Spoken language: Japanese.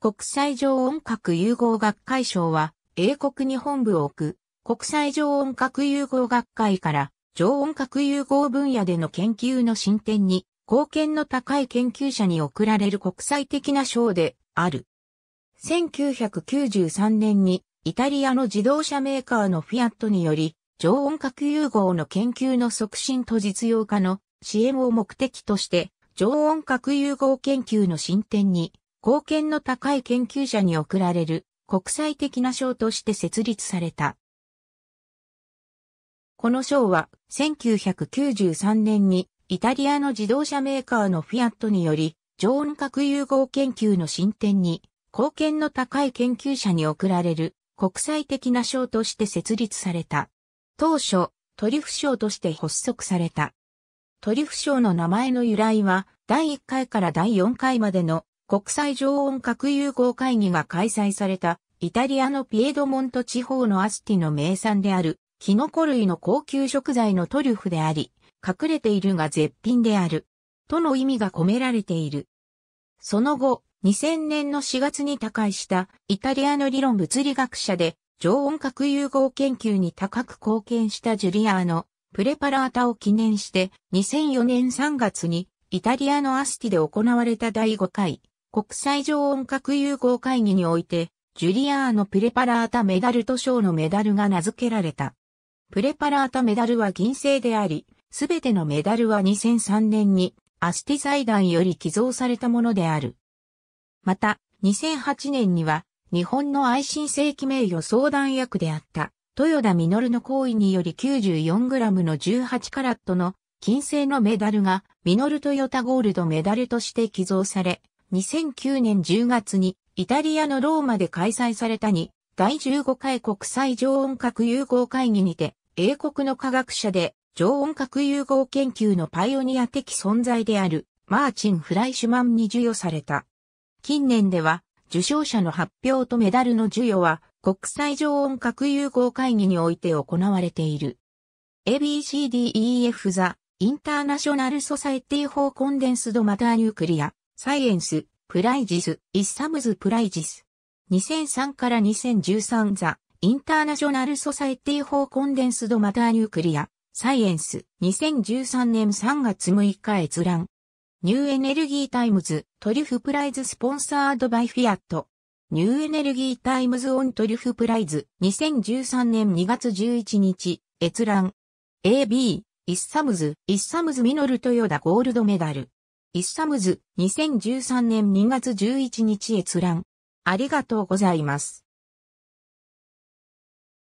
国際上音楽融合学会賞は、英国に本部を置く、国際上音楽融合学会から、上音楽融合分野での研究の進展に、貢献の高い研究者に贈られる国際的な賞である。1993年にイタリアの自動車メーカーのフィアットにより、常温核融合の研究の促進と実用化の支援を目的として、常温核融合研究の進展に貢献の高い研究者に贈られる国際的な賞として設立された。この賞は1993年にイタリアの自動車メーカーのフィアットにより、常温核融合研究の進展に貢献の高い研究者に贈られる国際的な賞として設立された。当初、トリュフ賞として発足された。トリュフ賞の名前の由来は、第1回から第4回までの国際常温核融合会議が開催された、イタリアのピエドモント地方のアスティの名産である、キノコ類の高級食材のトリュフであり、隠れているが絶品である。との意味が込められている。その後、2000年の4月に他界したイタリアの理論物理学者で常温核融合研究に高く貢献したジュリアーノ、プレパラータを記念して2004年3月にイタリアのアスティで行われた第5回国際常温核融合会議において、ジュリアーノ・プレパラータメダルと賞のメダルが名付けられた。プレパラータメダルは銀製であり、すべてのメダルは2003年にアスティ財団より寄贈されたものである。また、2008年には、日本の愛心正規名誉相談役であった、豊田実の行為により 94g の18カラットの金製のメダルが、ミノルトヨタゴールドメダルとして寄贈され、2009年10月にイタリアのローマで開催されたに、第15回国際常温核融合会議にて、英国の科学者で常温核融合研究のパイオニア的存在であるマーチン・フライシュマンに授与された。近年では受賞者の発表とメダルの授与は国際常温核融合会議において行われている。ABCDEF ザ・インターナショナル・ソサエティ・フォー・コンデンスド・マター・ニュ l クリア。サイエンス、プライジス、イッサムズ・プライジス。2003から2013ザ、インターナショナル・ソサエティ・フォー・コンデンスド・マター・ニュークリア、サイエンス、2013年3月6日閲覧。ニューエネルギータイムズ、トリュフプライズスポンサードバイフィアット。ニューエネルギータイムズオントリュフプライズ、2013年2月11日、閲覧。AB、イッサムズ、イッサムズミノルトヨダゴールドメダル。イッサムズ、2013年2月11日閲覧。ありがとうございます。